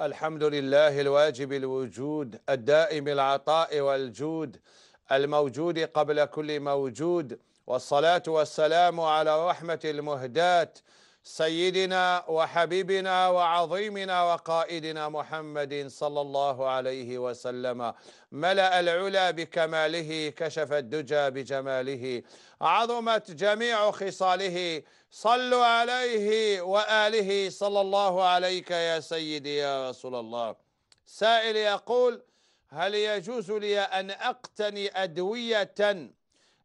الحمد لله الواجب الوجود الدائم العطاء والجود الموجود قبل كل موجود والصلاة والسلام على رحمة المهدات سيدنا وحبيبنا وعظيمنا وقائدنا محمد صلى الله عليه وسلم ملأ العلا بكماله كشف الدجى بجماله عظمت جميع خصاله صلوا عليه وآله صلى الله عليك يا سيدي يا رسول الله سائل يقول هل يجوز لي أن أقتني أدوية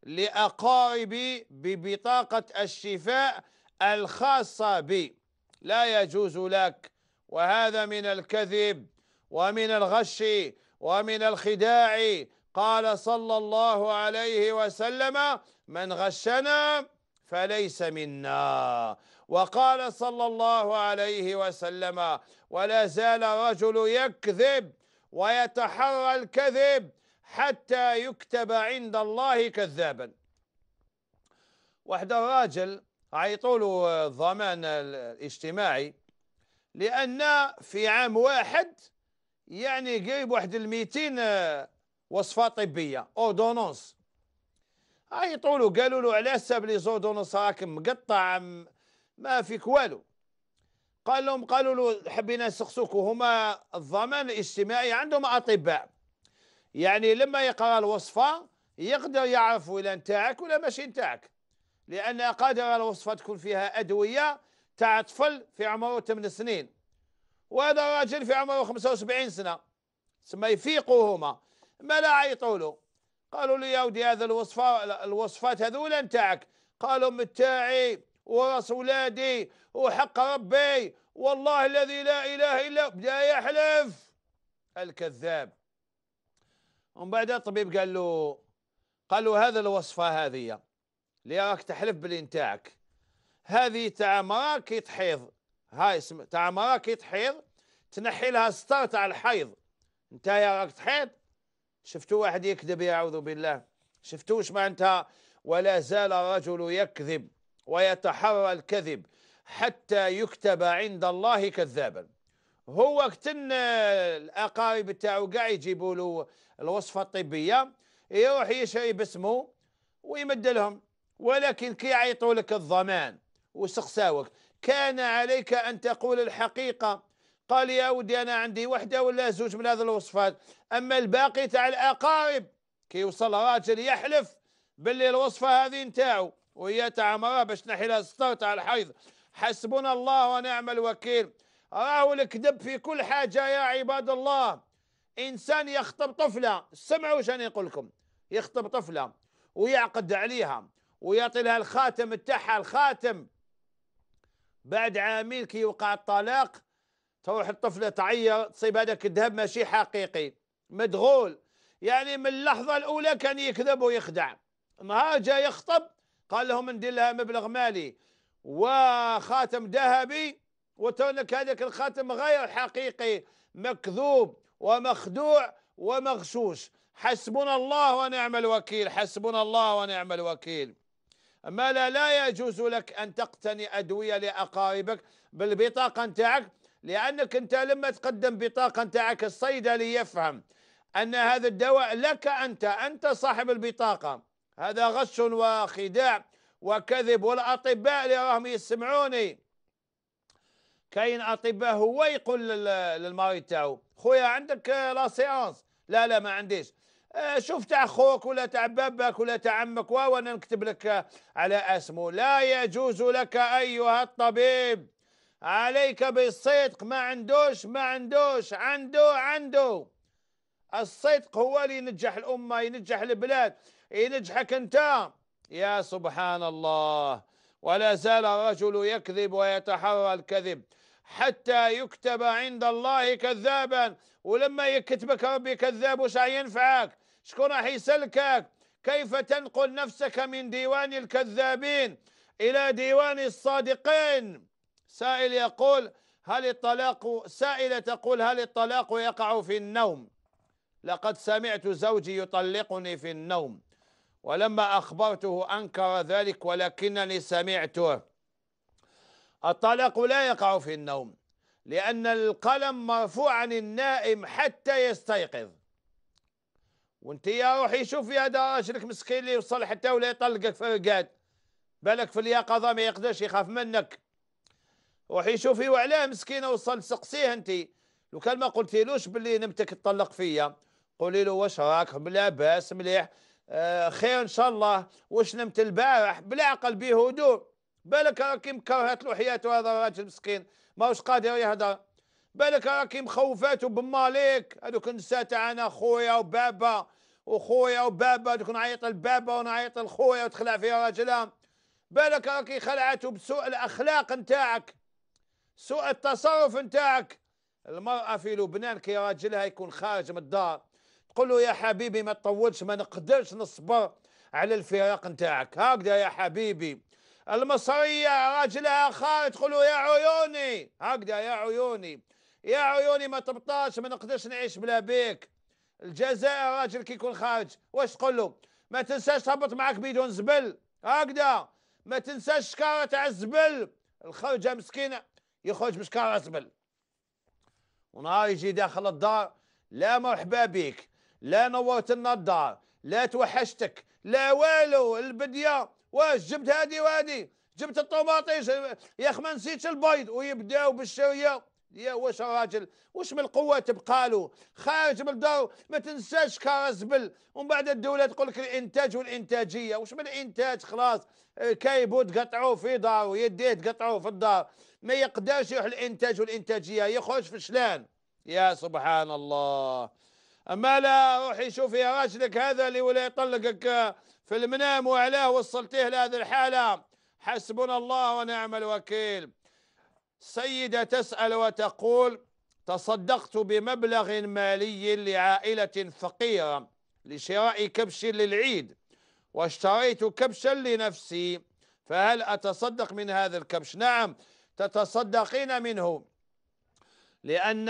لأقاربي ببطاقة الشفاء الخاصة بي لا يجوز لك وهذا من الكذب ومن الغش ومن الخداع قال صلى الله عليه وسلم من غشنا فليس منا وقال صلى الله عليه وسلم ولا زال رجل يكذب ويتحرى الكذب حتى يكتب عند الله كذابا واحد الراجل عيطوا له آه، الضمان الاجتماعي لان في عام واحد يعني جايب واحد ال آه، وصفه طبيه اودونونس عيطوا له قالوا له على ساب لي زودونونس راك مقطع ما فيك والو قال لهم قالوا له حبينا نسقسوك هما الضمان الاجتماعي عندهم اطباء يعني لما يقرا الوصفه يقدر يعرف ولا نتاعك ولا ماشي نتاعك لأن قادرة الوصفة تكون فيها أدوية تاع طفل في عمره 8 سنين وهذا راجل في عمره 75 سنة ثم يفيقوا هما ما لا عيطوا له قالوا لي يا ودي هذا الوصفة الوصفات هذولا نتاعك قالوا متاعي وراس ولادي وحق ربي والله الذي لا إله إلا بدا يحلف الكذاب ومن بعد الطبيب قال له قال له هذه الوصفة هذه راك تحلف باللي نتاعك هذه تاع مراكي تحيض هاي اسم تاع مراكي تحيض تنحي لها ستار تاع الحيض انت يا راك تحيض شفتوا واحد يكذب اعوذ بالله شفتوا واش معناتها ولا زال الرجل يكذب ويتحرى الكذب حتى يكتب عند الله كذابا هو كتن الاقارب تاعو كاع يجيبوا له الوصفه الطبيه يروح يشري باسمه ويمد لهم ولكن كي يعيطوا لك الضمان وسقساوك كان عليك أن تقول الحقيقة قال يا ودي أنا عندي وحدة ولا زوج من هذه الوصفات أما الباقي تاع الأقارب كي يوصل راجل يحلف باللي الوصفة هذه نتاعو وهي تاع مرأة باش نحي لها الستار تاع الحيض حسبنا الله ونعم الوكيل راهو الكذب في كل حاجة يا عباد الله إنسان يخطب طفلة سمعوا شنو نقول لكم يخطب طفلة ويعقد عليها ويعطي لها الخاتم تاعها الخاتم بعد عامين كي يوقع الطلاق تروح الطفله تعيط تصيب هذاك الذهب ماشي حقيقي مدغول يعني من اللحظه الاولى كان يكذب ويخدع نهار جا يخطب قال لهم ندير لها مبلغ مالي وخاتم ذهبي وتونك هذاك الخاتم غير حقيقي مكذوب ومخدوع ومغشوش حسبنا الله ونعم الوكيل حسبنا الله ونعم الوكيل ما لا, لا يجوز لك أن تقتني أدوية لأقاربك بالبطاقة نتاعك لأنك أنت لما تقدم بطاقة نتاعك الصيدلي يفهم أن هذا الدواء لك أنت أنت صاحب البطاقة هذا غش وخداع وكذب والأطباء اللي راهم يسمعوني كاين أطباء هو يقول للمريض تاعو خويا عندك لا لا لا ما عنديش آه، شوف تاع خوك ولا تاع بابك ولا تاع عمك وانا نكتب لك على اسمه لا يجوز لك ايها الطبيب عليك بالصدق ما عندوش ما عندوش عنده عنده الصدق هو اللي ينجح الامه ينجح البلاد ينجحك انت يا سبحان الله ولا زال الرجل يكذب ويتحرى الكذب حتى يكتب عند الله كذابا ولما يكتبك ربي كذاب وش ينفعك شكون راح يسلكك كيف تنقل نفسك من ديوان الكذابين إلى ديوان الصادقين سائل يقول هل الطلاق سائلة تقول هل الطلاق يقع في النوم لقد سمعت زوجي يطلقني في النوم ولما أخبرته أنكر ذلك ولكنني سمعته الطلاق لا يقع في النوم لأن القلم مرفوع عن النائم حتى يستيقظ وانت يا روحي شوفي هذا شرك مسكين اللي وصل حتى ولا يطلقك في رقاد بالك في اليقظه ما يقدرش يخاف منك روحي شوفي وعلاه مسكينه وصل سقسيه انت لو كان ما قلتيلوش باللي نمتك تطلق فيا قولي له واش راك بلا باس مليح آه خير ان شاء الله واش نمت البارح بالعقل بهدوء بالك راكي مكرهت له حياته هذا الراجل مسكين ماهوش قادر يهدر بالك راكي مخوفات وبماليك هذوك النساء تاعنا خويا وبابا وخويا وبابا هذوك نعيط لبابا ونعيط لخويا وتخلع فيها راجلها بالك راكي خلعت بسوء الاخلاق نتاعك سوء التصرف نتاعك المرأة في لبنان كي راجلها يكون خارج من الدار تقول له يا حبيبي ما تطولش ما نقدرش نصبر على الفراق نتاعك هكذا يا حبيبي المصرية راجلها خارج تقول له يا عيوني هكذا يا عيوني يا عيوني ما تبطاش ما نقدرش نعيش بلا بيك الجزائر راجل كي يكون خارج واش تقول له ما تنساش تهبط معاك بدون زبل هكذا ما تنساش شكاره تاع الزبل الخرجه مسكينه يخرج بشكاره زبل ونهار يجي داخل الدار لا مرحبا بك لا نورت لنا الدار لا توحشتك لا والو البديه واش جبت هادي وهادي جبت الطوماطيش يا اخي ما نسيتش البيض ويبداو بالشويه يا واش الراجل واش من القوه تبقى له خارج من الدار ما تنساش كارزبل ومن بعد الدوله تقول لك الانتاج والانتاجيه واش من الانتاج خلاص آه، كيبوت قطعوه في داره يديه تقطعوه في الدار ما يقدرش يروح الانتاج والانتاجيه يخرج فشلان يا سبحان الله اما لا روح يشوف يا راجلك هذا اللي ولا يطلقك آه، في المنام وعلاه وصلتيه لهذه الحاله حسبنا الله ونعم الوكيل سيدة تسأل وتقول تصدقت بمبلغ مالي لعائلة فقيرة لشراء كبش للعيد واشتريت كبشا لنفسي فهل أتصدق من هذا الكبش نعم تتصدقين منه لأن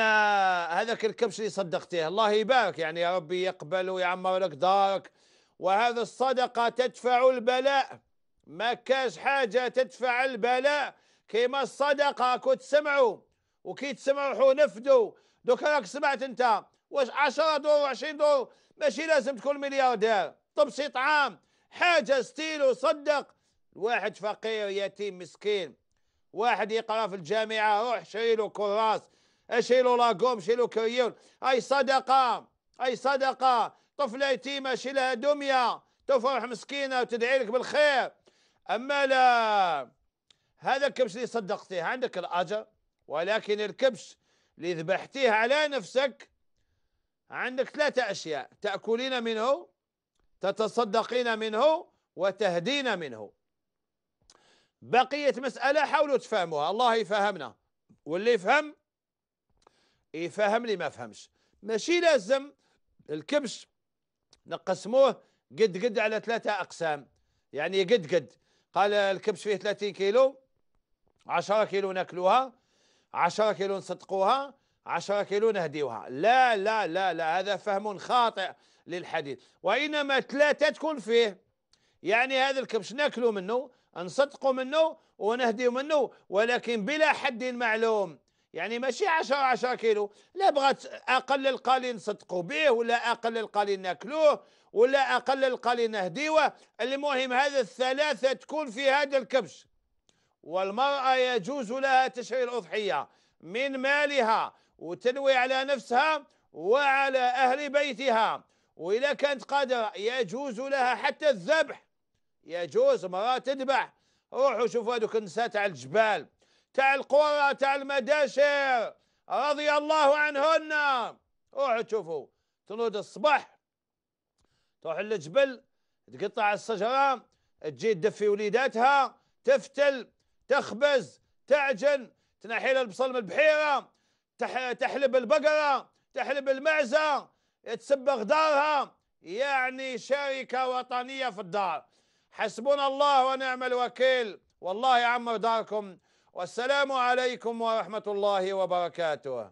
هذاك الكبش اللي صدقتيه الله يبارك يعني يا ربي يقبل ويعمر لك دارك وهذا الصدقة تدفع البلاء ما كاش حاجة تدفع البلاء كيما الصدقة كنت تسمعوا وكي تسمعوا حو نفدوا دوك راك سمعت انت واش 10 دور 20 دور ماشي لازم تكون ملياردير طبسي طعام حاجة ستيلو صدق واحد فقير يتيم مسكين واحد يقرا في الجامعة روح شريلو كراس اشيلو لاقوم شيلو كريون اي صدقة اي صدقة طفلة يتيمة شيلها دمية تفرح مسكينة وتدعي لك بالخير اما لا هذا الكبش اللي صدقتيه عندك الأجر ولكن الكبش اللي ذبحتيه على نفسك عندك ثلاثة أشياء تأكلين منه تتصدقين منه وتهدين منه بقية مسألة حاولوا تفهموها الله يفهمنا واللي يفهم يفهم لي ما فهمش ماشي لازم الكبش نقسموه قد قد على ثلاثة أقسام يعني قد قد قال الكبش فيه 30 كيلو 10 كيلو ناكلوها 10 كيلو نصدقوها 10 كيلو نهديوها لا لا لا لا هذا فهم خاطئ للحديث وإنما ثلاثة تكون فيه يعني هذا الكبش ناكلو منه نصدقوا منه ونهديو منه ولكن بلا حد معلوم يعني ماشي 10 10 كيلو لا بغات اقل القليل نصدقوا به ولا اقل القليل ناكلوه ولا اقل القليل نهديوه المهم هذا الثلاثه تكون في هذا الكبش والمرأة يجوز لها تشري الأضحية من مالها وتنوي على نفسها وعلى أهل بيتها وإذا كانت قادرة يجوز لها حتى الذبح يجوز مرأة تذبح روحوا شوفوا هذوك النساء تاع الجبال تاع القرى تاع المداشر رضي الله عنهن روحوا شوفوا تنوض الصبح تروح للجبل تقطع الشجرة تجي تدفي وليداتها تفتل تخبز تعجن تنحيل البصل من البحيره تحلب البقره تحلب المعزه تسبغ دارها يعني شركه وطنيه في الدار حسبنا الله ونعم الوكيل والله يعمر داركم والسلام عليكم ورحمه الله وبركاته